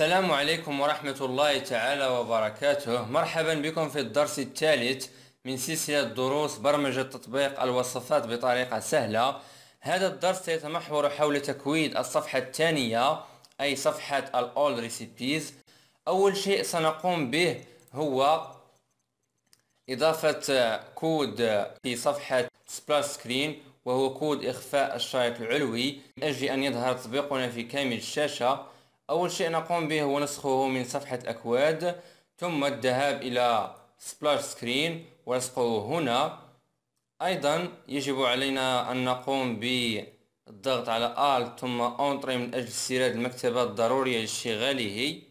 السلام عليكم ورحمة الله تعالى وبركاته مرحبا بكم في الدرس الثالث من سلسلة دروس برمجة تطبيق الوصفات بطريقة سهلة هذا الدرس سيتمحور حول تكويد الصفحة الثانية أي صفحة ال All Recipes أول شيء سنقوم به هو إضافة كود في صفحة Splash Screen وهو كود إخفاء الشريط العلوي من أجل أن يظهر تطبيقنا في كامل الشاشة أول شيء نقوم به هو نسخه من صفحة أكواد ثم الذهاب إلى سبلاش سكرين ونسخه هنا أيضا يجب علينا أن نقوم بالضغط على ال ثم انتري من أجل استيراد المكتبة الضرورية لاشتغاله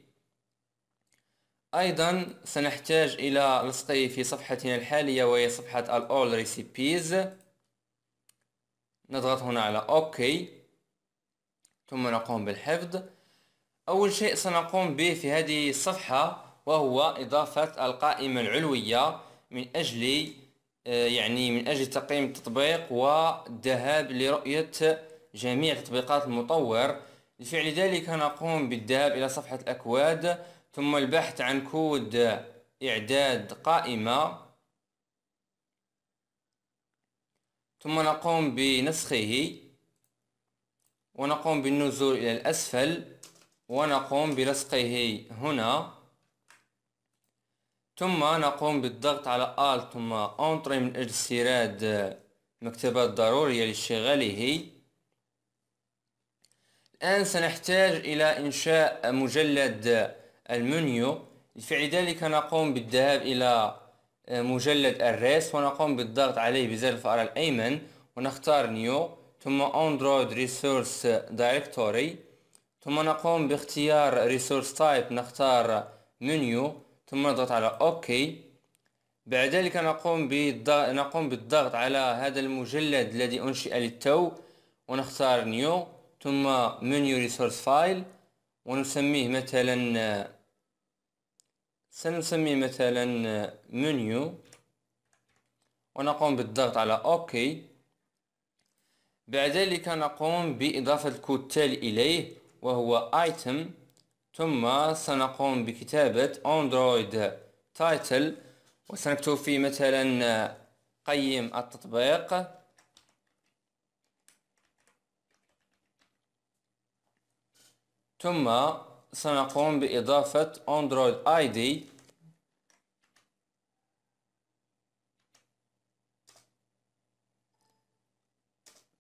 أيضا سنحتاج إلى لصقه في صفحتنا الحالية وهي صفحة الاول ريسيبيز نضغط هنا على اوكي ثم نقوم بالحفظ أول شيء سنقوم به في هذه الصفحة وهو إضافة القائمة العلوية من أجل آه، يعني من أجل تقييم التطبيق والذهاب لرؤية جميع تطبيقات المطور لفعل ذلك نقوم بالذهاب إلى صفحة الأكواد ثم البحث عن كود إعداد قائمة ثم نقوم بنسخه ونقوم بالنزول إلى الأسفل ونقوم بلصقه هنا ثم نقوم بالضغط على Alt ثم أنطر من أجل استيراد مكتبات ضرورية لشغاله الآن سنحتاج إلى إنشاء مجلد المنيو لفعل ذلك نقوم بالذهاب إلى مجلد الريس ونقوم بالضغط عليه بزر الفأر الأيمن ونختار نيو ثم Android Resource Directory ثم نقوم باختيار ريسورس تايب نختار منيو ثم نضغط على اوكي بعد ذلك نقوم بالضغط نقوم بالضغط على هذا المجلد الذي انشئ للتو ونختار نيو ثم منيو ريسورس فايل ونسميه مثلا سنسميه مثلا منيو ونقوم بالضغط على اوكي بعد ذلك نقوم باضافه الكود التالي اليه وهو item ثم سنقوم بكتابة اندرويد تايتل وسنكتب فيه مثلا قيم التطبيق ثم سنقوم بإضافة اندرويد ID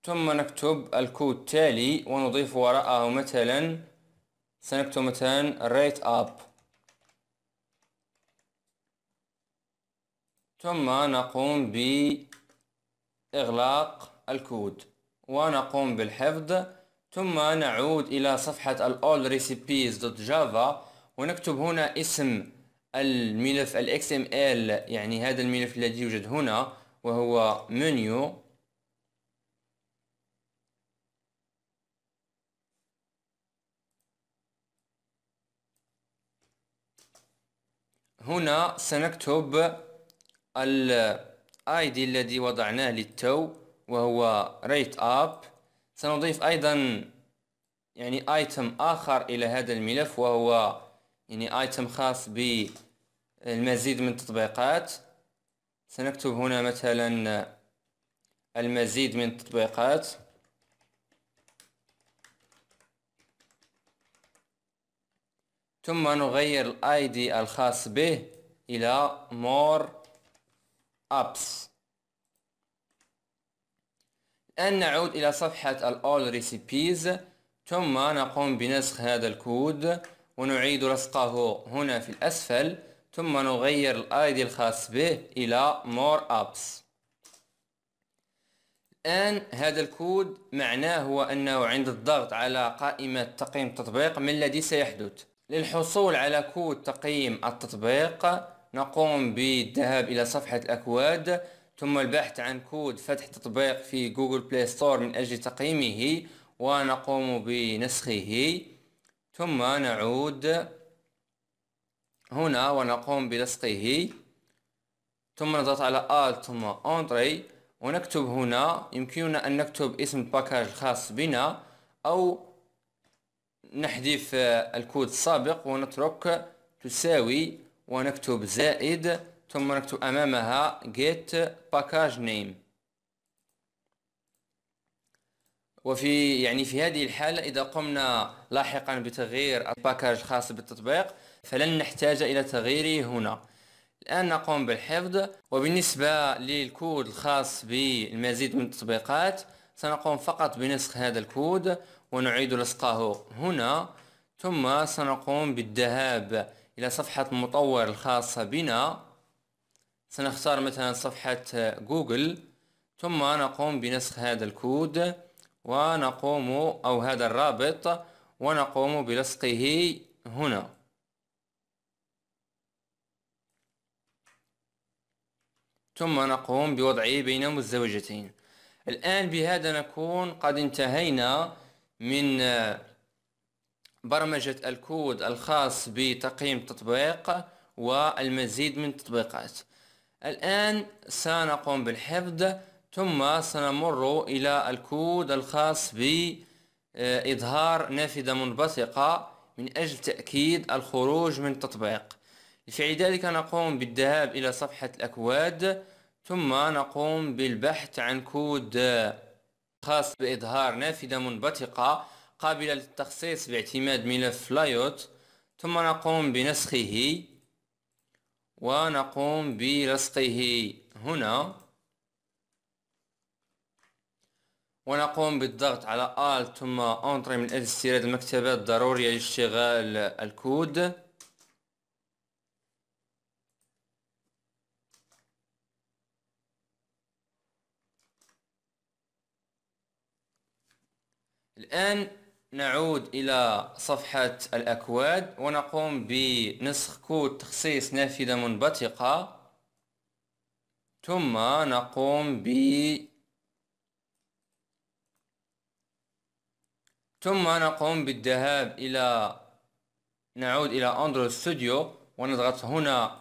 ثم نكتب الكود التالي ونضيف وراءه مثلا سنكتب مثلا ريت اب ثم نقوم بإغلاق الكود ونقوم بالحفظ ثم نعود إلى صفحة allrecipes.java ونكتب هنا اسم الملف ال XML يعني هذا الملف الذي يوجد هنا وهو menu هنا سنكتب ID الذي وضعناه للتو وهو rate up سنضيف ايضا يعني item اخر الى هذا الملف وهو يعني item خاص بالمزيد من التطبيقات سنكتب هنا مثلا المزيد من التطبيقات ثم نغير الاي دي الخاص به الى more apps الآن نعود إلى صفحة الأول ريسيبيز ثم نقوم بنسخ هذا الكود ونعيد لصقه هنا في الأسفل ثم نغير دي الخاص به إلى more apps الآن هذا الكود معناه هو أنه عند الضغط على قائمة تقييم التطبيق ما الذي سيحدث للحصول على كود تقييم التطبيق نقوم بالذهاب إلى صفحة الأكواد ثم البحث عن كود فتح تطبيق في جوجل بلاي ستور من أجل تقييمه ونقوم بنسخه ثم نعود هنا ونقوم بلصقه ثم نضغط على Alt ثم Entry ونكتب هنا يمكننا أن نكتب اسم الباكاج الخاص بنا أو نحذف الكود السابق ونترك تساوي ونكتب زائد ثم نكتب أمامها get package name وفي يعني في هذه الحالة إذا قمنا لاحقا بتغيير الباكاج الخاص بالتطبيق فلن نحتاج إلى تغييره هنا الآن نقوم بالحفظ وبالنسبة للكود الخاص بالمزيد من التطبيقات سنقوم فقط بنسخ هذا الكود ونعيد لصقه هنا ثم سنقوم بالذهاب إلى صفحة مطور الخاصة بنا سنختار مثلا صفحة جوجل ثم نقوم بنسخ هذا الكود ونقوم أو هذا الرابط ونقوم بلصقه هنا ثم نقوم بوضعه بين مزدوجتين الآن بهذا نكون قد انتهينا من آه، برمجة الكود الخاص بتقييم تطبيق والمزيد من التطبيقات الآن سنقوم بالحفظ ثم سنمر إلى الكود الخاص بإظهار آه، نافذة منبثقة من أجل تأكيد الخروج من التطبيق لفعل ذلك نقوم بالذهاب إلى صفحة الأكواد ثم نقوم بالبحث عن كود آه، خاص بإظهار نافذة منبثقة قابلة للتخصيص باعتماد ملف لايوت ثم نقوم بنسخه ونقوم بلصقه هنا ونقوم بالضغط على Alt ثم Entry من أجل استيراد المكتبات الضرورية لاشتغال الكود الآن نعود إلى صفحة الأكواد ونقوم بنسخ كود تخصيص نافذة منبثقة ثم نقوم ب ثم نقوم بالذهاب إلى نعود إلى أندرويد ستوديو ونضغط هنا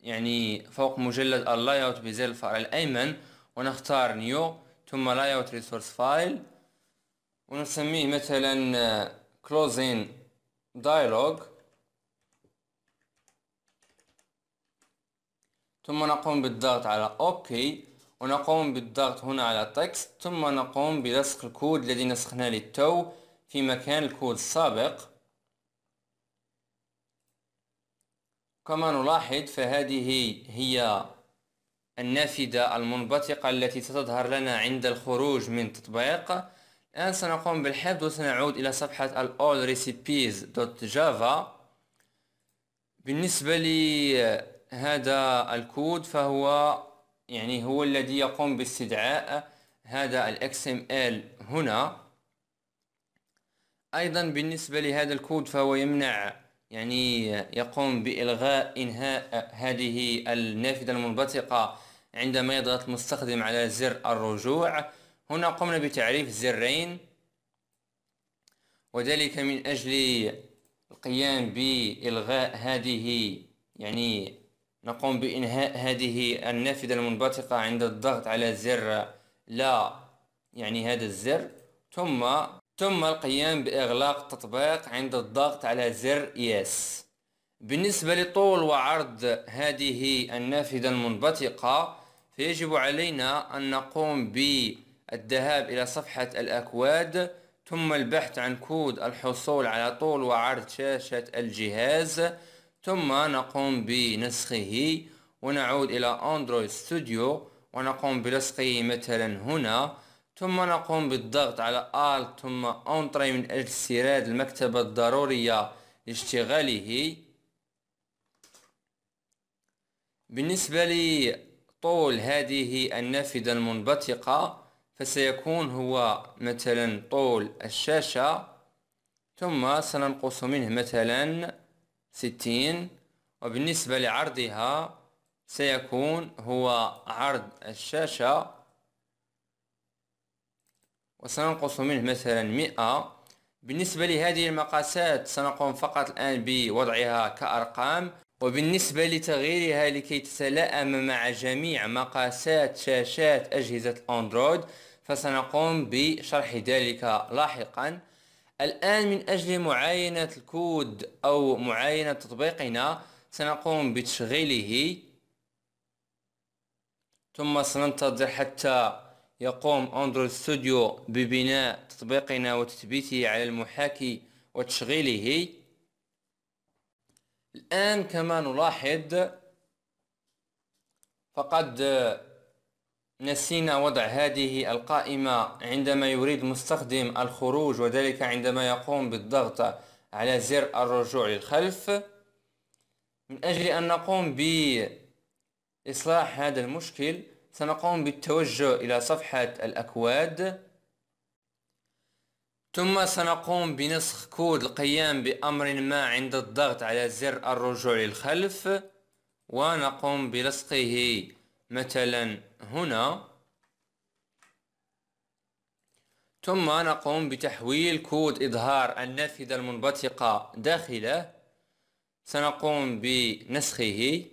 يعني فوق مجلد اللاي اوت بزر الفار الأيمن ونختار نيو ثم لاي اوت ريسورس فايل ونسميه مثلا آه, closing dialog ثم نقوم بالضغط على OK ونقوم بالضغط هنا على text ثم نقوم بلصق الكود الذي نسخناه للتو في مكان الكود السابق كما نلاحظ فهذه هي النافذة المنبثقة التي ستظهر لنا عند الخروج من تطبيق الآن سنقوم بالحفظ وسنعود إلى صفحة allrecipes.java بالنسبة لهذا آه، الكود فهو يعني هو الذي يقوم باستدعاء هذا ال XML هنا أيضا بالنسبة لهذا الكود فهو يمنع يعني يقوم بإلغاء إنهاء هذه النافذة المنبثقة عندما يضغط المستخدم على زر الرجوع هنا قمنا بتعريف الزرين وذلك من أجل القيام بإلغاء هذه يعني نقوم بإنهاء هذه النافذة المنبثقة عند الضغط على زر لا يعني هذا الزر ثم ثم القيام بإغلاق التطبيق عند الضغط على زر يس بالنسبة لطول وعرض هذه النافذة المنبثقة فيجب علينا أن نقوم ب الذهاب إلى صفحة الأكواد ثم البحث عن كود الحصول على طول وعرض شاشة الجهاز ثم نقوم بنسخه ونعود إلى أندرويد ستوديو ونقوم بلصقه مثلا هنا ثم نقوم بالضغط على Alt ثم أنتري من أجل استيراد المكتبة الضرورية لاشتغاله بالنسبة لطول هذه النافذة المنبثقة فسيكون هو مثلا طول الشاشة ثم سننقص منه مثلا ستين وبالنسبة لعرضها سيكون هو عرض الشاشة وسننقص منه مثلا مئة بالنسبة لهذه المقاسات سنقوم فقط الآن بوضعها كأرقام وبالنسبة لتغييرها لكي تتلائم مع جميع مقاسات شاشات أجهزة الأندرويد فسنقوم بشرح ذلك لاحقا الآن من أجل معاينة الكود أو معاينة تطبيقنا سنقوم بتشغيله ثم سننتظر حتى يقوم اندرويد ستوديو ببناء تطبيقنا وتثبيته على المحاكي وتشغيله الآن كما نلاحظ فقد نسينا وضع هذه القائمة عندما يريد مستخدم الخروج وذلك عندما يقوم بالضغط على زر الرجوع للخلف من أجل أن نقوم بإصلاح هذا المشكل سنقوم بالتوجه إلى صفحة الأكواد ثم سنقوم بنسخ كود القيام بأمر ما عند الضغط على زر الرجوع للخلف ونقوم بلصقه مثلا هنا ثم نقوم بتحويل كود إظهار النافذة المنبثقة داخله سنقوم بنسخه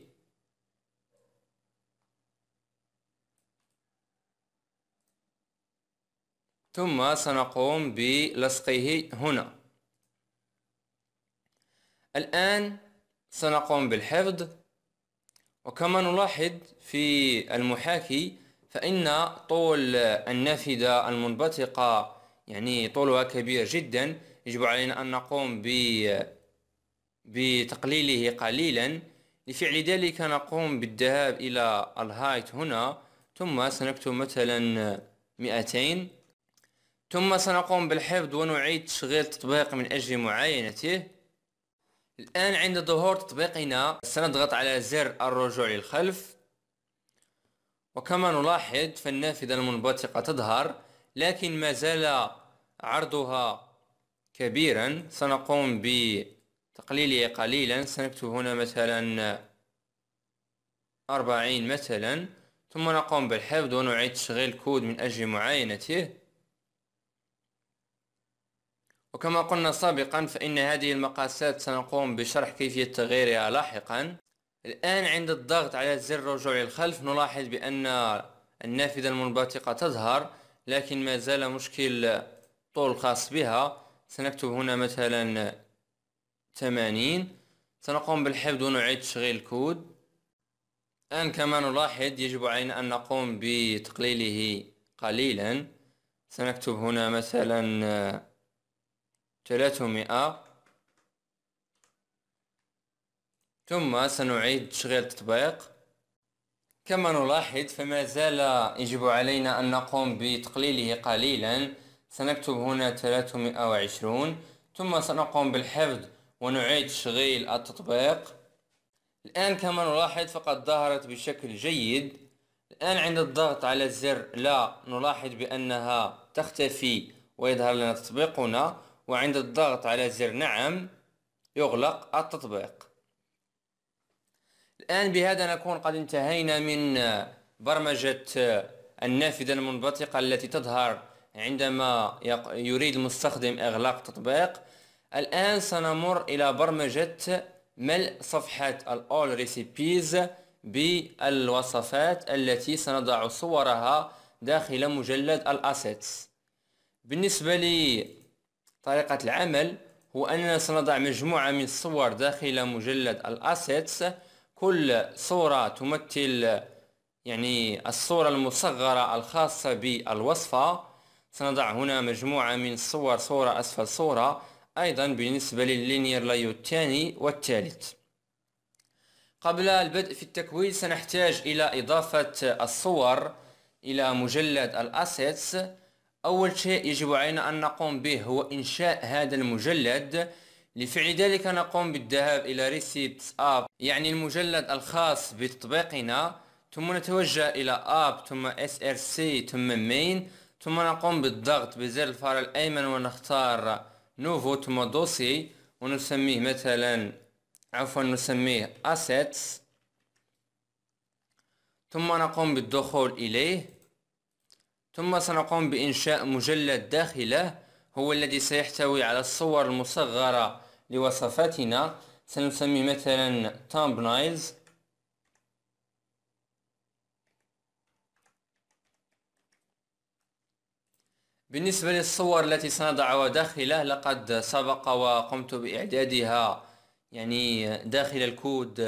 ثم سنقوم بلصقه هنا الآن سنقوم بالحفظ وكما نلاحظ في المحاكي فإن طول النافذة المنبثقة يعني طولها كبير جدا يجب علينا أن نقوم ب بتقليله قليلا لفعل ذلك نقوم بالذهاب إلى الهايت هنا ثم سنكتب مثلا 200 ثم سنقوم بالحفظ ونعيد تشغيل التطبيق من أجل معاينته الآن عند ظهور تطبيقنا سنضغط على زر الرجوع للخلف وكما نلاحظ فالنافذة المنبثقة تظهر لكن ما زال عرضها كبيرا سنقوم بتقليله قليلا سنكتب هنا مثلا أربعين مثلا ثم نقوم بالحفظ ونعيد تشغيل كود من أجل معاينته وكما قلنا سابقا فإن هذه المقاسات سنقوم بشرح كيفية تغييرها لاحقا الآن عند الضغط على زر الرجوع للخلف نلاحظ بأن النافذة المنبثقة تظهر لكن ما زال مشكل طول خاص بها سنكتب هنا مثلا 80 سنقوم بالحفظ ونعيد تشغيل الكود الآن كما نلاحظ يجب علينا أن نقوم بتقليله قليلا سنكتب هنا مثلا 300 ثم سنعيد تشغيل التطبيق كما نلاحظ فما زال يجب علينا أن نقوم بتقليله قليلا سنكتب هنا 320 ثم سنقوم بالحفظ ونعيد تشغيل التطبيق الآن كما نلاحظ فقد ظهرت بشكل جيد الآن عند الضغط على زر لا نلاحظ بأنها تختفي ويظهر لنا تطبيقنا وعند الضغط على زر نعم يغلق التطبيق الآن بهذا نكون قد انتهينا من برمجة النافذة المنبثقة التي تظهر عندما يريد المستخدم إغلاق تطبيق الآن سنمر إلى برمجة ملء صفحة الأول ريسيبيز بالوصفات التي سنضع صورها داخل مجلد الأسيتس بالنسبة لي طريقة العمل هو أننا سنضع مجموعة من الصور داخل مجلد الأسيتس كل صورة تمثل يعني الصورة المصغرة الخاصة بالوصفة سنضع هنا مجموعة من الصور صورة أسفل صورة أيضا بالنسبة لللينير لايو الثاني والثالث قبل البدء في التكوين سنحتاج إلى إضافة الصور إلى مجلد الأسيتس أول شيء يجب علينا أن نقوم به هو إنشاء هذا المجلد لفعل ذلك نقوم بالذهاب إلى Receipts App يعني المجلد الخاص بتطبيقنا ثم نتوجه إلى App ثم SRC ثم Main ثم نقوم بالضغط بزر الفار الأيمن ونختار نوفو ثم دوسي ونسميه مثلا عفوا نسميه assets ثم نقوم بالدخول إليه ثم سنقوم بإنشاء مجلد داخله هو الذي سيحتوي على الصور المصغرة لوصفاتنا سنسمي مثلا thumbnails بالنسبة للصور التي سنضعها داخله لقد سبق وقمت بإعدادها يعني داخل الكود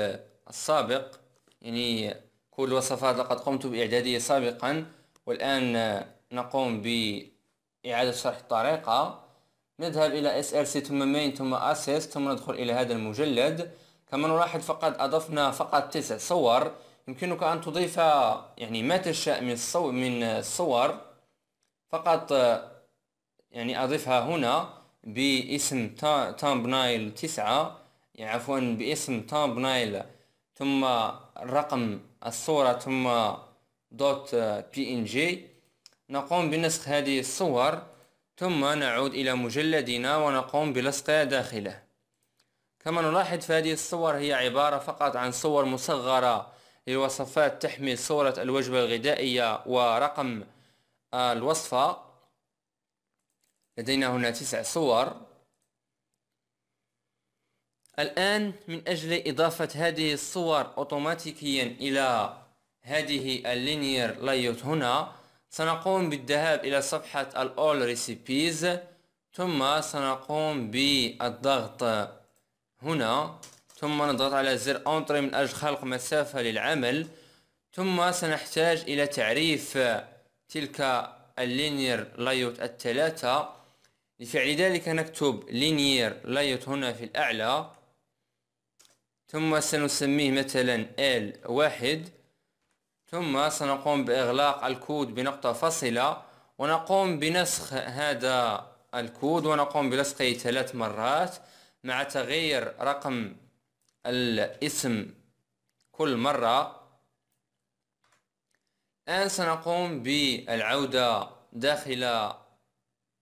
السابق يعني كل الوصفات لقد قمت بإعداده سابقا والآن نقوم بإعادة شرح الطريقة نذهب إلى SRC ثم Main ثم Access ثم ندخل إلى هذا المجلد كما نلاحظ فقد أضفنا فقط تسع صور يمكنك أن تضيف يعني ما تشاء من الصور من الصور فقط يعني أضيفها هنا باسم تامبنايل تسعة يعني عفوا باسم تامبنايل ثم رقم الصورة ثم دوت بي ان جي نقوم بنسخ هذه الصور ثم نعود إلى مجلدنا ونقوم بلصقها داخله كما نلاحظ فهذه الصور هي عبارة فقط عن صور مصغرة لوصفات تحمل صورة الوجبة الغذائية ورقم آه، الوصفة لدينا هنا تسع صور الآن من أجل إضافة هذه الصور أوتوماتيكيا إلى هذه اللينير لايوت هنا سنقوم بالذهاب إلى صفحة ال All Recipes ثم سنقوم بالضغط هنا ثم نضغط على زر انتري من أجل خلق مسافة للعمل ثم سنحتاج إلى تعريف تلك اللينير لايوت الثلاثة لفعل ذلك نكتب لينير لايوت هنا في الأعلى ثم سنسميه مثلا ال واحد ثم سنقوم بإغلاق الكود بنقطة فاصلة ونقوم بنسخ هذا الكود ونقوم بلصقه ثلاث مرات مع تغيير رقم الاسم كل مرة الآن سنقوم بالعودة داخل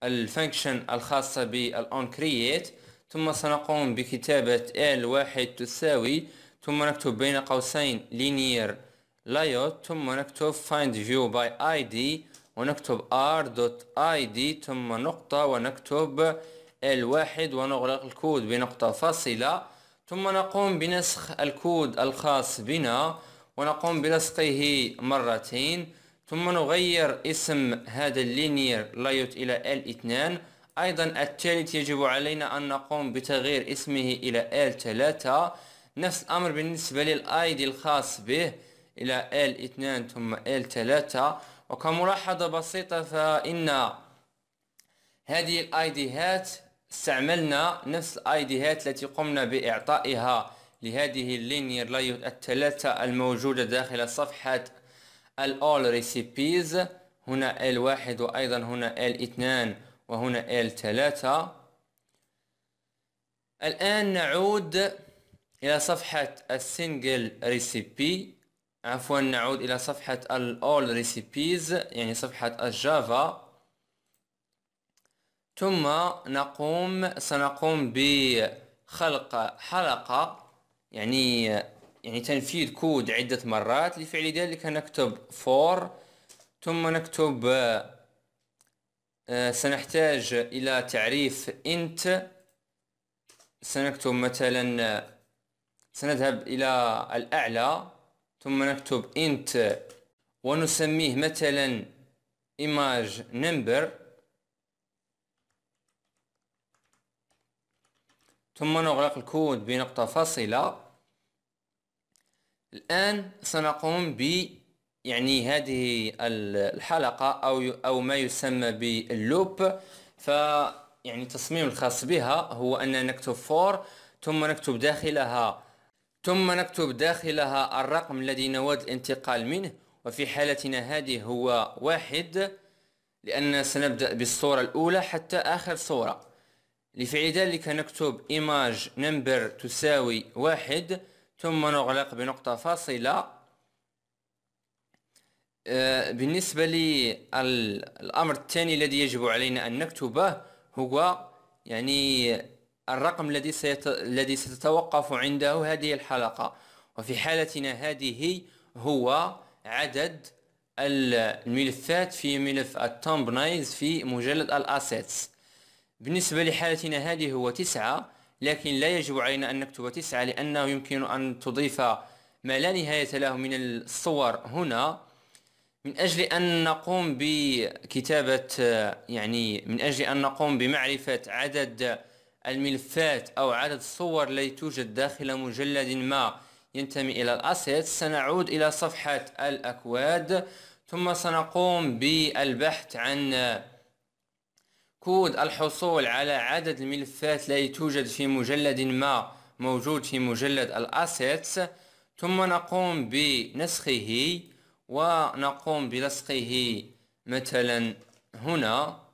الفانكشن الخاصة بالonCreate ثم سنقوم بكتابة l L1 تساوي ثم نكتب بين قوسين linear layout ثم نكتب find view by id ونكتب r.id ثم نقطة ونكتب الواحد ونغلق الكود بنقطة فاصلة ثم نقوم بنسخ الكود الخاص بنا ونقوم بلصقه مرتين ثم نغير اسم هذا اللينير لايوت إلى ال2 أيضا الثالث يجب علينا أن نقوم بتغيير اسمه إلى L3 نفس الأمر بالنسبة للآيدي الخاص به إلى L2 ثم L3 وكملاحظة بسيطة فإن هذه الايديهات استعملنا نفس الايديهات التي قمنا بإعطائها لهذه اللينير لايوت الثلاثة الموجودة داخل صفحة الأول ريسيبيز هنا L1 وأيضا هنا L2 وهنا L3 الآن نعود إلى صفحة السنجل ريسيبي عفوا نعود الى صفحة ال all recipes يعني صفحة الجافا ثم نقوم سنقوم بخلق حلقة يعني يعني تنفيذ كود عدة مرات لفعل ذلك نكتب for ثم نكتب آه، سنحتاج إلى تعريف int سنكتب مثلا سنذهب إلى الأعلى ثم نكتب int ونسميه مثلا image number ثم نغلق الكود بنقطة فاصلة الآن سنقوم ب يعني هذه الحلقة أو أو ما يسمى باللوب ف يعني التصميم الخاص بها هو أننا نكتب فور ثم نكتب داخلها ثم نكتب داخلها الرقم الذي نود الانتقال منه وفي حالتنا هذه هو واحد لأننا سنبدأ بالصورة الأولى حتى آخر صورة لفعل ذلك نكتب image number تساوي واحد ثم نغلق بنقطة فاصلة آه، بالنسبة للأمر الثاني الذي يجب علينا أن نكتبه هو يعني الرقم الذي سيت... الذي ستتوقف عنده هذه الحلقة وفي حالتنا هذه هو عدد الملفات في ملف التمبنايز في مجلد الاسيتس بالنسبة لحالتنا هذه هو تسعة لكن لا يجب علينا أن نكتب تسعة لأنه يمكن أن تضيف ما لا نهاية له من الصور هنا من أجل أن نقوم بكتابة يعني من أجل أن نقوم بمعرفة عدد الملفات أو عدد الصور التي توجد داخل مجلد ما ينتمي إلى الأسيت سنعود إلى صفحة الأكواد ثم سنقوم بالبحث عن كود الحصول على عدد الملفات التي توجد في مجلد ما موجود في مجلد الأسيتس ثم نقوم بنسخه ونقوم بلصقه مثلا هنا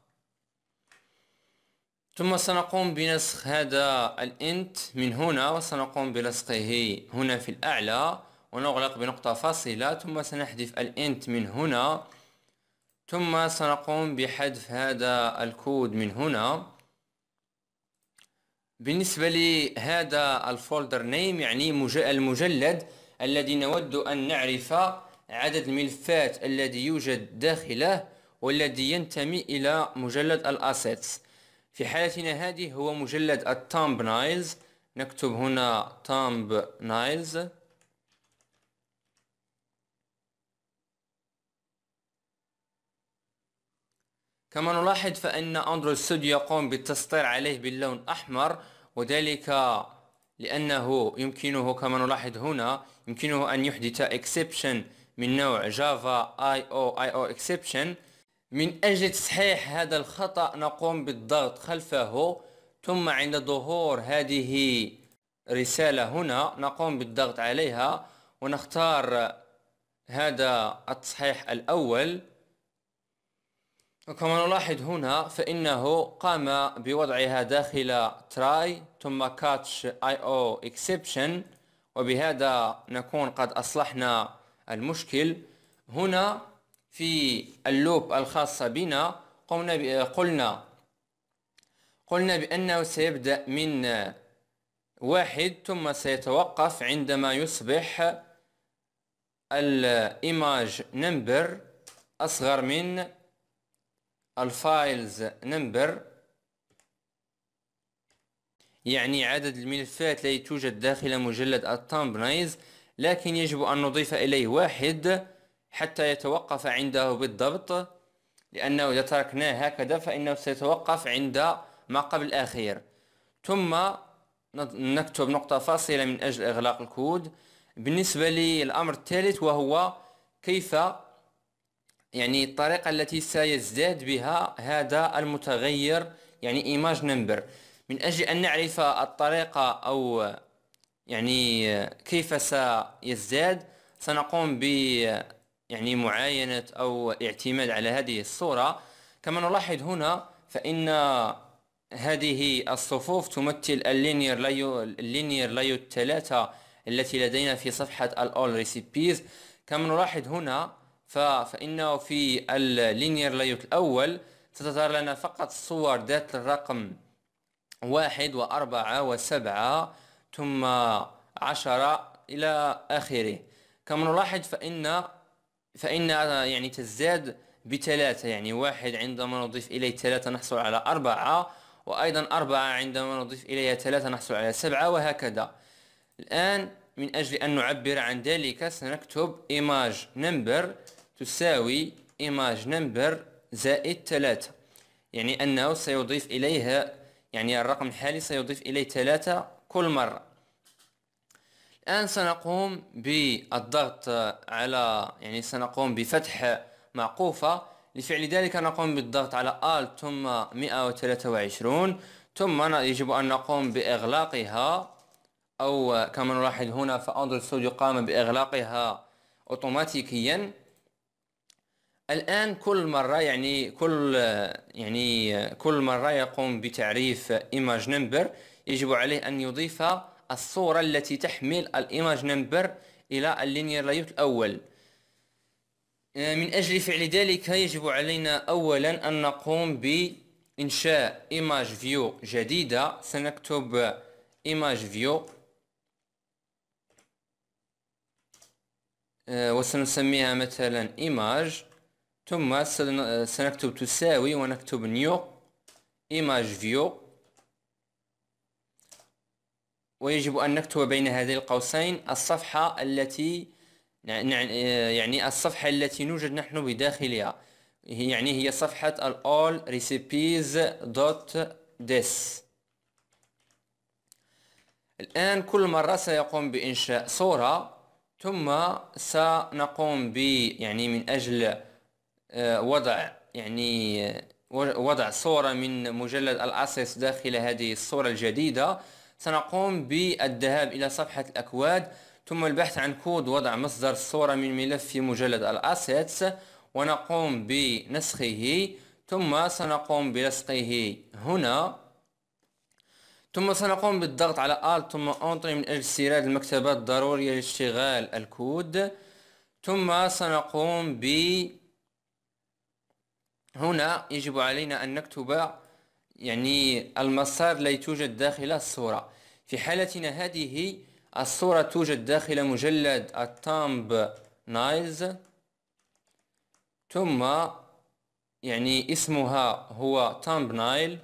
ثم سنقوم بنسخ هذا الانت من هنا وسنقوم بلصقه هنا في الأعلى ونغلق بنقطة فاصلة ثم سنحذف الانت من هنا ثم سنقوم بحذف هذا الكود من هنا بالنسبة لهذا الفولدر نيم يعني المجلد الذي نود أن نعرف عدد الملفات الذي يوجد داخله والذي ينتمي إلى مجلد الأسيتس في حالتنا هذه هو مجلد التامب نايلز نكتب هنا تامب نايلز كما نلاحظ فإن أندرو ستوديو يقوم بالتسطير عليه باللون أحمر وذلك لأنه يمكنه كما نلاحظ هنا يمكنه أن يحدث اكسبشن من نوع جافا اي او اي او اكسبشن من أجل تصحيح هذا الخطأ نقوم بالضغط خلفه ثم عند ظهور هذه رسالة هنا نقوم بالضغط عليها ونختار هذا التصحيح الأول وكما نلاحظ هنا فإنه قام بوضعها داخل try ثم catch io exception وبهذا نكون قد أصلحنا المشكل هنا في اللوب الخاصة بنا قمنا قلنا قلنا بأنه سيبدأ من واحد ثم سيتوقف عندما يصبح الايماج نمبر أصغر من الفايلز نمبر يعني عدد الملفات التي توجد داخل مجلد التامبنايز لكن يجب أن نضيف إليه واحد حتى يتوقف عنده بالضبط لأنه إذا تركناه هكذا فإنه سيتوقف عند ما قبل الأخير ثم نكتب نقطة فاصلة من أجل إغلاق الكود بالنسبة للأمر الثالث وهو كيف يعني الطريقة التي سيزداد بها هذا المتغير يعني ايماج نمبر من أجل أن نعرف الطريقة أو يعني كيف سيزداد سنقوم ب يعني معاينة أو اعتماد على هذه الصورة كما نلاحظ هنا فإن هذه الصفوف تمثل اللينير لايو اللينير لايو الثلاثة التي لدينا في صفحة الأول ريسيبيز كما نلاحظ هنا فإنه في اللينير لايوت الأول تظهر لنا فقط صور ذات الرقم واحد وأربعة وسبعة ثم عشرة إلى آخره كما نلاحظ فإن فإنها يعني تزداد بثلاثة يعني واحد عندما نضيف إليه ثلاثة نحصل على أربعة وأيضا أربعة عندما نضيف إليها ثلاثة نحصل على سبعة وهكذا الآن من أجل أن نعبر عن ذلك سنكتب إيماج نمبر تساوي إيماج نمبر زائد ثلاثة يعني أنه سيضيف إليها يعني الرقم الحالي سيضيف إليه ثلاثة كل مرة الآن سنقوم بالضغط على يعني سنقوم بفتح معقوفة لفعل ذلك نقوم بالضغط على Alt ثم 123 ثم يجب أن نقوم بإغلاقها أو كما نلاحظ هنا فأندر ستوديو قام بإغلاقها أوتوماتيكيا الآن كل مرة يعني كل يعني كل مرة يقوم بتعريف image number يجب عليه أن يضيف الصورة التي تحمل الايماج نمبر الى اللينير لايوت الاول آه، من اجل فعل ذلك يجب علينا اولا ان نقوم بانشاء ايماج فيو جديدة سنكتب ايماج فيو آه، وسنسميها مثلا ايماج ثم آه، سنكتب تساوي ونكتب نيو ايماج فيو ويجب أن نكتب بين هذين القوسين الصفحة التي آه، يعني الصفحة التي نوجد نحن بداخلها يعني هي صفحة all recipes dot this الآن كل مرة سيقوم بإنشاء صورة ثم سنقوم ب يعني من أجل آه، وضع يعني آه، وضع صورة من مجلد الأسس داخل هذه الصورة الجديدة سنقوم بالذهاب إلى صفحة الأكواد ثم البحث عن كود وضع مصدر الصورة من ملف في مجلد الأسيتس ونقوم بنسخه ثم سنقوم بلصقه هنا ثم سنقوم بالضغط على Alt ثم Enter من أجل استيراد المكتبات الضرورية لاشتغال الكود ثم سنقوم ب هنا يجب علينا أن نكتب يعني المسار لا يوجد داخل الصورة في حالتنا هذه الصورة توجد داخل مجلد التامب نايز ثم يعني اسمها هو تامب نايل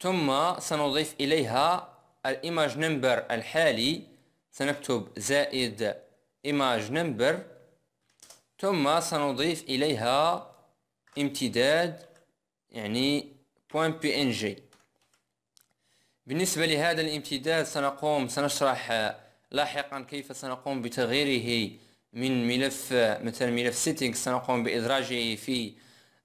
ثم سنضيف إليها الايماج نمبر الحالي سنكتب زائد ايماج نمبر ثم سنضيف إليها امتداد يعني point png بالنسبة لهذا الامتداد سنقوم سنشرح لاحقا كيف سنقوم بتغييره من ملف مثلا ملف settings سنقوم بإدراجه في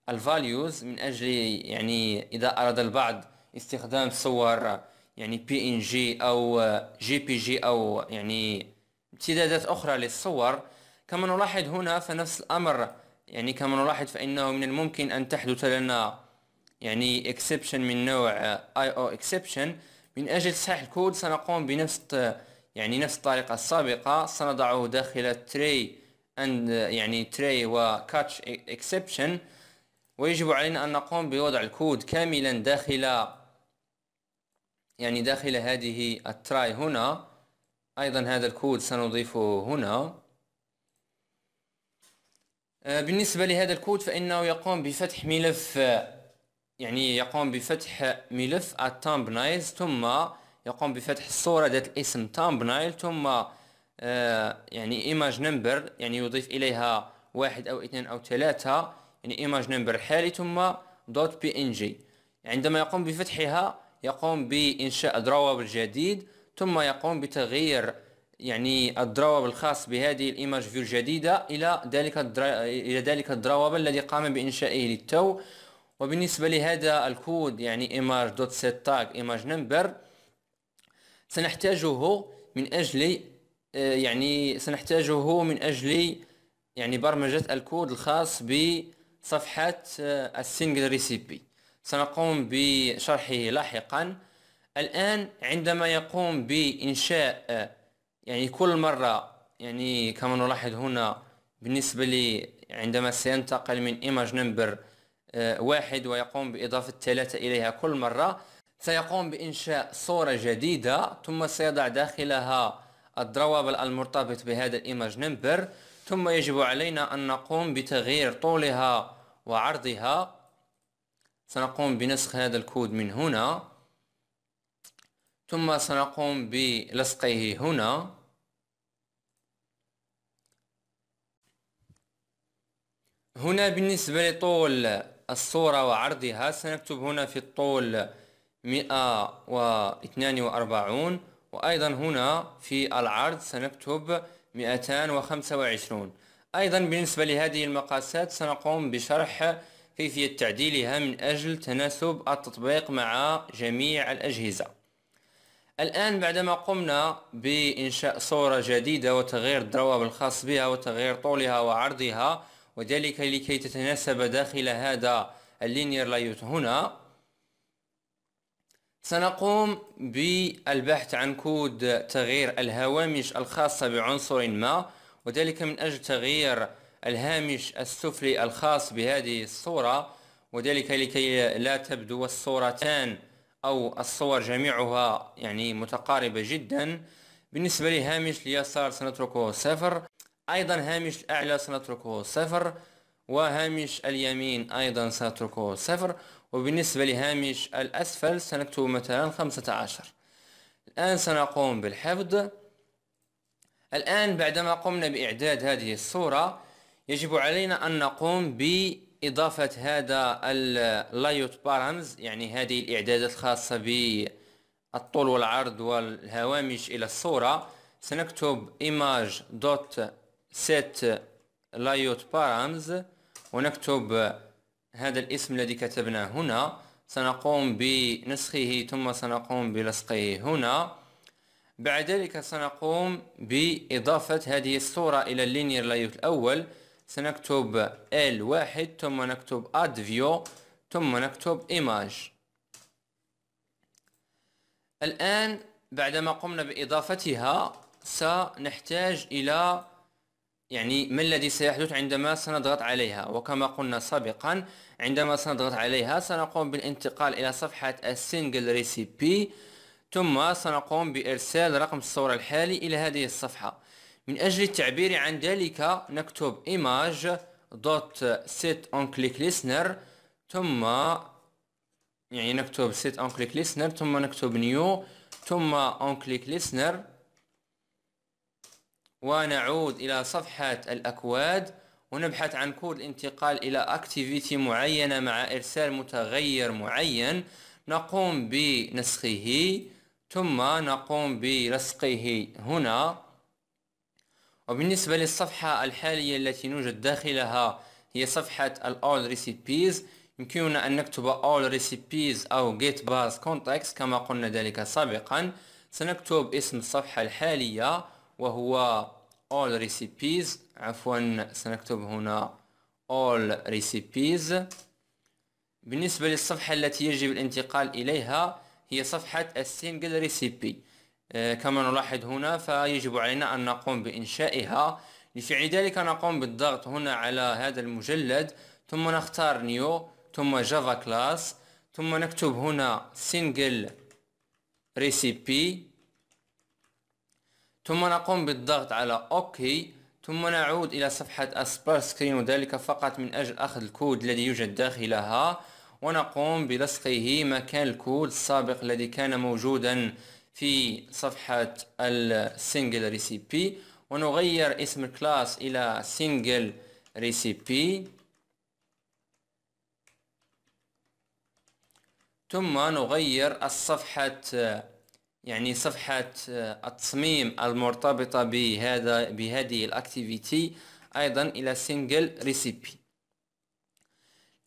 الفاليوز من أجل يعني إذا أراد البعض استخدام صور يعني PNG أو JPG أو يعني امتدادات أخرى للصور كما نلاحظ هنا فنفس الأمر يعني كما نلاحظ فإنه من الممكن أن تحدث لنا يعني exception من نوع IO exception من أجل صحيح الكود سنقوم بنفس يعني نفس الطريقة السابقة سنضعه داخل tray and يعني tray و catch exception ويجب علينا أن نقوم بوضع الكود كاملا داخل يعني داخل هذه التراي هنا أيضا هذا الكود سنضيفه هنا آه، بالنسبة لهذا الكود فإنه يقوم بفتح ملف آه، يعني يقوم بفتح ملف التامبنايل ثم يقوم بفتح الصورة ذات الاسم تامبنايل ثم آه، يعني ايماج نمبر يعني يضيف إليها واحد أو اثنين أو ثلاثة يعني ايماج نمبر حالي ثم دوت بي ان جي عندما يقوم بفتحها يقوم بإنشاء دراور جديد ثم يقوم بتغيير يعني الدراوب الخاص بهذه الايماج فيو الجديدة الى ذلك الدرا... الى ذلك الدراوب الذي قام بانشائه للتو وبالنسبة لهذا الكود يعني ايماج دوت سيت تاغ ايماج نمبر سنحتاجه من اجل آه، يعني سنحتاجه من اجل يعني برمجة الكود الخاص بصفحة آه، السنجل ريسيبي سنقوم بشرحه لاحقا الآن عندما يقوم بإنشاء يعني كل مرة يعني كما نلاحظ هنا بالنسبة لي عندما سينتقل من image number آه، واحد ويقوم بإضافة ثلاثة إليها كل مرة سيقوم بإنشاء صورة جديدة ثم سيضع داخلها الدروبل المرتبط بهذا الإيماج نمبر ثم يجب علينا أن نقوم بتغيير طولها وعرضها سنقوم بنسخ هذا الكود من هنا ثم سنقوم بلصقه هنا هنا بالنسبة لطول الصورة وعرضها سنكتب هنا في الطول 142 وأيضا هنا في العرض سنكتب 225 أيضا بالنسبة لهذه المقاسات سنقوم بشرح كيفية تعديلها من أجل تناسب التطبيق مع جميع الأجهزة الآن بعدما قمنا بإنشاء صورة جديدة وتغيير الدرواب الخاص بها وتغيير طولها وعرضها وذلك لكي تتناسب داخل هذا اللينير لايوت هنا سنقوم بالبحث عن كود تغيير الهوامش الخاصة بعنصر ما وذلك من أجل تغيير الهامش السفلي الخاص بهذه الصورة وذلك لكي لا تبدو الصورتان أو الصور جميعها يعني متقاربة جدا بالنسبة لهامش اليسار سنتركه صفر أيضا هامش الأعلى سنتركه صفر وهامش اليمين أيضا سنتركه صفر وبالنسبة لهامش الأسفل سنكتب مثلا خمسة عشر الآن سنقوم بالحفظ الآن بعدما قمنا بإعداد هذه الصورة يجب علينا أن نقوم بإضافة هذا اللايوت بارامز يعني هذه الإعدادات الخاصة بالطول والعرض والهوامش إلى الصورة سنكتب image dot set uh, layout params ونكتب هذا الاسم الذي كتبناه هنا سنقوم بنسخه ثم سنقوم بلصقه هنا بعد ذلك سنقوم بإضافة هذه الصورة إلى اللينير لايوت الأول سنكتب L1 ثم نكتب add view ثم نكتب image الآن بعدما قمنا بإضافتها سنحتاج إلى يعني ما الذي سيحدث عندما سنضغط عليها وكما قلنا سابقا عندما سنضغط عليها سنقوم بالانتقال إلى صفحة السنجل ريسيبي ثم سنقوم بإرسال رقم الصورة الحالي إلى هذه الصفحة من أجل التعبير عن ذلك نكتب image.setOnClickListener on click listener ثم يعني نكتب set on click listener ثم نكتب new ثم on click listener ونعود إلى صفحة الأكواد ونبحث عن كود الانتقال إلى أكتيفيتي معينة مع إرسال متغير معين نقوم بنسخه ثم نقوم بلصقه هنا وبالنسبة للصفحة الحالية التي نوجد داخلها هي صفحة ال all recipes يمكننا أن نكتب all recipes أو get bars context كما قلنا ذلك سابقا سنكتب اسم الصفحة الحالية وهو all recipes عفوا سنكتب هنا all recipes بالنسبة للصفحة التي يجب الانتقال إليها هي صفحة single ريسيبي آه، كما نلاحظ هنا فيجب علينا أن نقوم بإنشائها لفعل ذلك نقوم بالضغط هنا على هذا المجلد ثم نختار نيو ثم جافا كلاس ثم نكتب هنا single ريسيبي ثم نقوم بالضغط على اوكي ثم نعود الى صفحة اسبار سكرين وذلك فقط من اجل اخذ الكود الذي يوجد داخلها ونقوم بلصقه مكان الكود السابق الذي كان موجودا في صفحة السنجل ريسيبي ونغير اسم الكلاس الى سنجل ريسيبي ثم نغير الصفحة يعني صفحة آه، التصميم المرتبطة بهذا بهذه الاكتيفيتي ايضا الى سنجل ريسيبي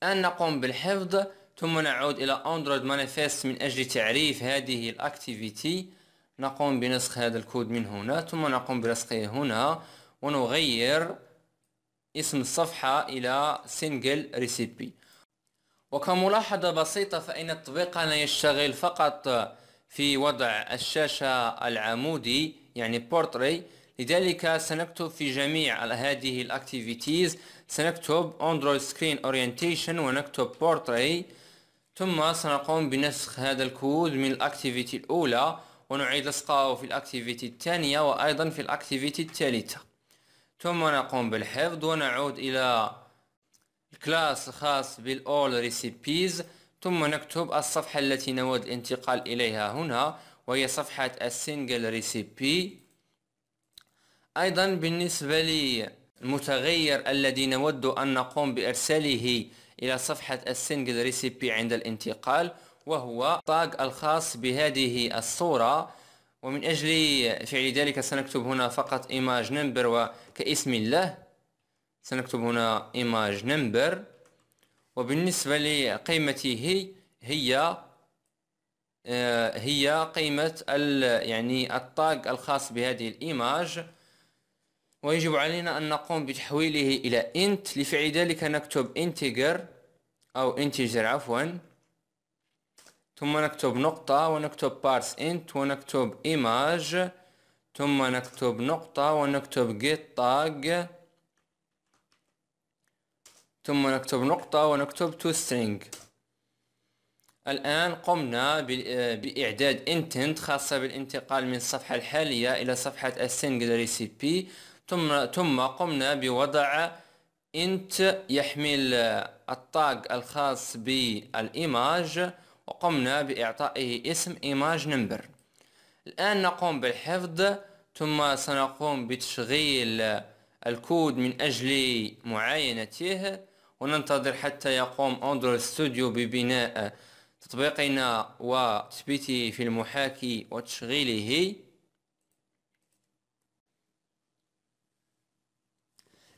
الان نقوم بالحفظ ثم نعود الى اندرويد مانيفست من اجل تعريف هذه الاكتيفيتي نقوم بنسخ هذا الكود من هنا ثم نقوم بلصقه هنا ونغير اسم الصفحة الى سنجل ريسيبي وكملاحظة بسيطة فان التطبيق لا يشتغل فقط في وضع الشاشة العمودي يعني بورتري لذلك سنكتب في جميع هذه الاكتيفيتيز سنكتب اندرويد سكرين اورينتيشن ونكتب بورتري ثم سنقوم بنسخ هذا الكود من الاكتيفيتي الاولى ونعيد لصقه في الاكتيفيتي الثانية وايضا في الاكتيفيتي الثالثة ثم نقوم بالحفظ ونعود الى الكلاس الخاص بالاول ريسيبيز ثم نكتب الصفحة التي نود الانتقال إليها هنا وهي صفحة السنجل ريسيبي أيضا بالنسبة للمتغير الذي نود أن نقوم بإرساله إلى صفحة السنجل ريسيبي عند الانتقال وهو طاق الخاص بهذه الصورة ومن أجل فعل ذلك سنكتب هنا فقط إيماج نمبر وكاسم الله سنكتب هنا إيماج نمبر وبالنسبة لقيمته هي هي آه، هي قيمة يعني الطاق الخاص بهذه الإيماج ويجب علينا أن نقوم بتحويله إلى int لفعل ذلك نكتب integer أو integer عفوا ثم نكتب نقطة ونكتب parse int ونكتب image ثم نكتب نقطة ونكتب get tag ثم نكتب نقطة ونكتب to string الآن قمنا بإعداد intent خاصة بالانتقال من الصفحة الحالية إلى صفحة السنجل recipe ثم ثم قمنا بوضع int يحمل الطاق الخاص بالإيماج وقمنا بإعطائه اسم إيماج نمبر الآن نقوم بالحفظ ثم سنقوم بتشغيل الكود من أجل معاينته وننتظر حتى يقوم اندرويد ستوديو ببناء تطبيقنا وتثبيته في المحاكي وتشغيله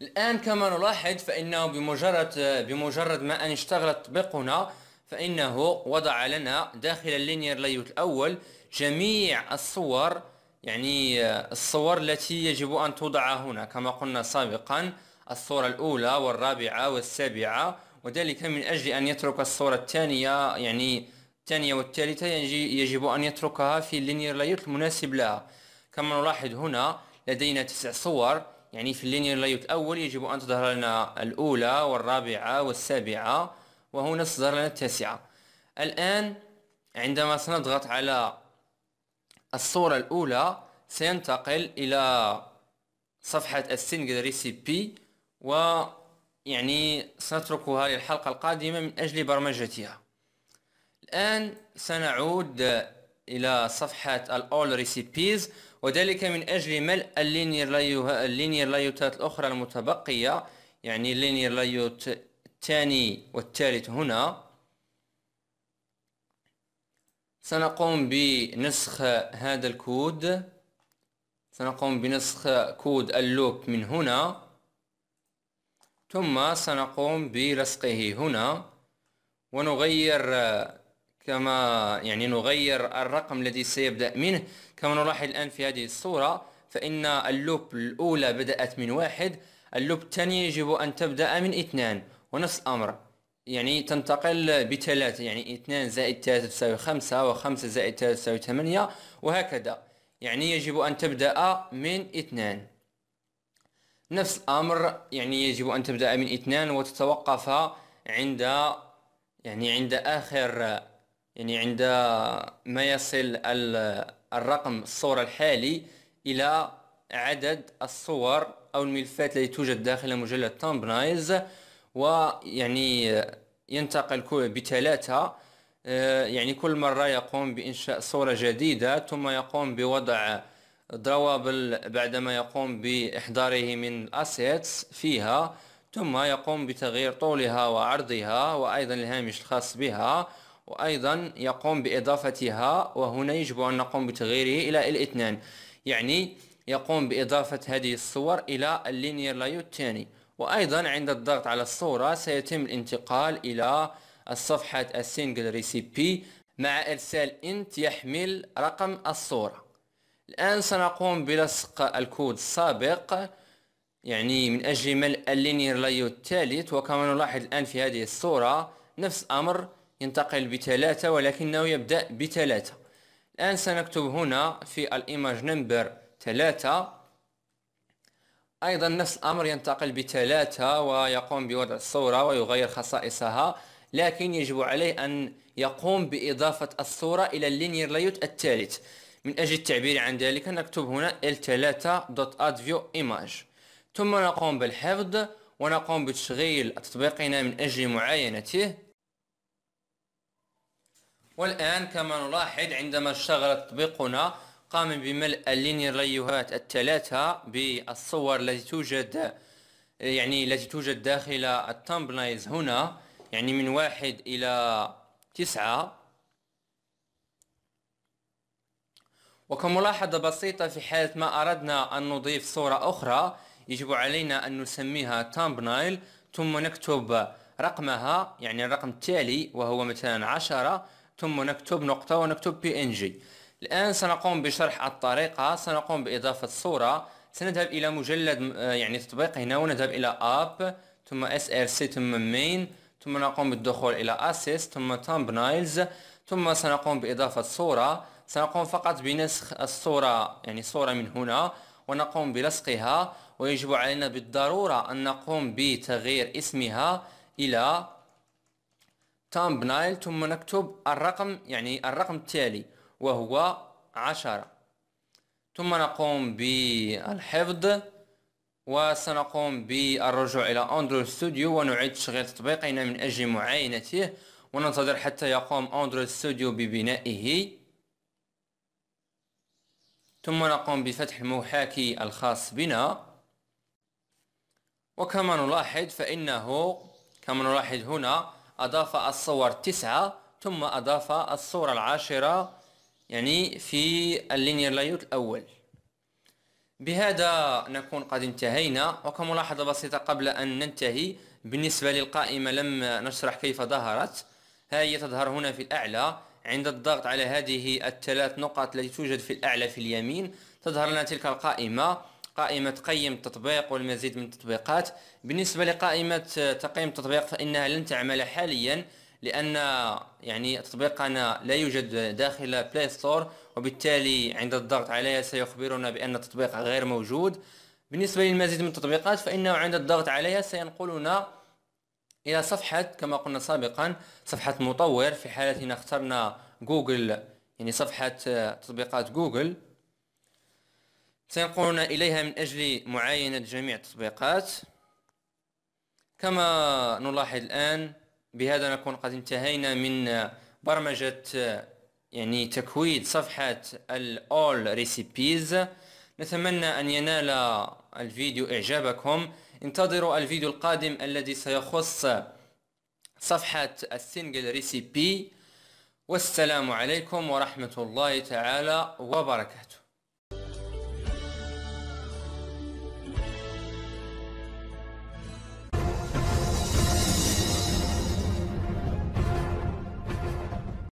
الآن كما نلاحظ فإنه بمجرد بمجرد ما أن اشتغل تطبيقنا فإنه وضع لنا داخل اللينير لايوت الأول جميع الصور يعني الصور التي يجب أن توضع هنا كما قلنا سابقا الصورة الأولى والرابعة والسابعة وذلك من أجل أن يترك الصورة الثانية يعني الثانية والثالثة يجب أن يتركها في اللينير لايوت المناسب لها كما نلاحظ هنا لدينا تسع صور يعني في اللينير لايوت الأول يجب أن تظهر لنا الأولى والرابعة والسابعة وهنا تظهر لنا التاسعة الآن عندما سنضغط على الصورة الأولى سينتقل إلى صفحة السنجل ريسيبي ويعني سنتركها للحلقة القادمة من أجل برمجتها الآن سنعود إلى صفحة الأول ريسيبيز وذلك من أجل ملء اللينير لايوتات الأخرى المتبقية يعني اللينير لايوت الثاني والثالث هنا سنقوم بنسخ هذا الكود سنقوم بنسخ كود اللوب من هنا ثم سنقوم بلصقه هنا ونغير آه، كما يعني نغير الرقم الذي سيبدأ منه كما نلاحظ الآن في هذه الصورة فإن اللوب الأولى بدأت من واحد اللوب الثاني يجب أن تبدأ من اثنان ونفس الأمر يعني تنتقل بثلاثة يعني اثنان زائد ثلاثة تساوي خمسة وخمسة زائد ثلاثة تساوي ثمانية وهكذا يعني يجب أن تبدأ من اثنان نفس الأمر يعني يجب أن تبدأ من اثنان وتتوقف عند يعني عند آخر يعني عند ما يصل الرقم الصورة الحالي إلى عدد الصور أو الملفات التي توجد داخل مجلد تامبنايز ويعني ينتقل بثلاثة آه، يعني كل مرة يقوم بإنشاء صورة جديدة ثم يقوم بوضع دروابل بعدما يقوم بإحضاره من الأسيتس فيها ثم يقوم بتغيير طولها وعرضها وأيضا الهامش الخاص بها وأيضا يقوم بإضافتها وهنا يجب أن نقوم بتغييره إلى الاثنان يعني يقوم بإضافة هذه الصور إلى اللينير لايو الثاني وأيضا عند الضغط على الصورة سيتم الانتقال إلى الصفحة السينجل ريسيبي مع إرسال انت يحمل رقم الصورة الآن سنقوم بلصق الكود السابق يعني من أجل ملء اللينير لايو الثالث وكما نلاحظ الآن في هذه الصورة نفس الأمر ينتقل بثلاثة ولكنه يبدأ بثلاثة الآن سنكتب هنا في الإيماج نمبر ثلاثة أيضا نفس الأمر ينتقل بثلاثة ويقوم بوضع الصورة ويغير خصائصها لكن يجب عليه أن يقوم بإضافة الصورة إلى اللينير لايوت الثالث من أجل التعبير عن ذلك نكتب هنا l3.addViewImage ثم نقوم بالحفظ ونقوم بتشغيل تطبيقنا من أجل معاينته والآن كما نلاحظ عندما اشتغل تطبيقنا قام بملء اللينيريوهات الثلاثة بالصور التي توجد يعني التي توجد داخل التمبنايز هنا يعني من واحد إلى تسعة وكملاحظة بسيطة في حالة ما أردنا أن نضيف صورة أخرى يجب علينا أن نسميها تامبنايل ثم نكتب رقمها يعني الرقم التالي وهو مثلا عشرة ثم نكتب نقطة ونكتب بي ان جي الآن سنقوم بشرح الطريقة سنقوم بإضافة صورة سنذهب إلى مجلد يعني تطبيق هنا ونذهب إلى أب ثم اس ار سي ثم مين ثم نقوم بالدخول إلى اسيس ثم تامبنايلز ثم سنقوم بإضافة صورة سنقوم فقط بنسخ الصورة يعني صورة من هنا ونقوم بلصقها ويجب علينا بالضرورة أن نقوم بتغيير اسمها إلى تامبنايل ثم نكتب الرقم يعني الرقم التالي وهو عشرة ثم نقوم بالحفظ وسنقوم بالرجوع إلى أندرويد ستوديو ونعيد تشغيل تطبيقنا من أجل معاينته وننتظر حتى يقوم أندرويد ستوديو ببنائه ثم نقوم بفتح المحاكي الخاص بنا وكما نلاحظ فإنه كما نلاحظ هنا أضاف الصور تسعة ثم أضاف الصورة العاشرة يعني في اللينير لايوت الأول بهذا نكون قد انتهينا وكملاحظة بسيطة قبل أن ننتهي بالنسبة للقائمة لم نشرح كيف ظهرت ها هي تظهر هنا في الأعلى عند الضغط على هذه الثلاث نقط التي توجد في الأعلى في اليمين تظهر لنا تلك القائمة قائمة قيم التطبيق والمزيد من التطبيقات بالنسبة لقائمة تقييم التطبيق فإنها لن تعمل حاليا لأن يعني تطبيقنا لا يوجد داخل بلاي ستور وبالتالي عند الضغط عليها سيخبرنا بأن التطبيق غير موجود بالنسبة للمزيد من التطبيقات فإنه عند الضغط عليها سينقلنا إلى صفحة كما قلنا سابقا صفحة مطور في حالتنا اخترنا جوجل يعني صفحة آه، تطبيقات جوجل سينقلنا إليها من أجل معاينة جميع التطبيقات كما نلاحظ الآن بهذا نكون قد انتهينا من آه، برمجة آه، يعني تكويد صفحة الأول ريسيبيز نتمنى أن ينال الفيديو إعجابكم انتظروا الفيديو القادم الذي سيخص صفحة السنجل ريسيبي والسلام عليكم ورحمة الله تعالى وبركاته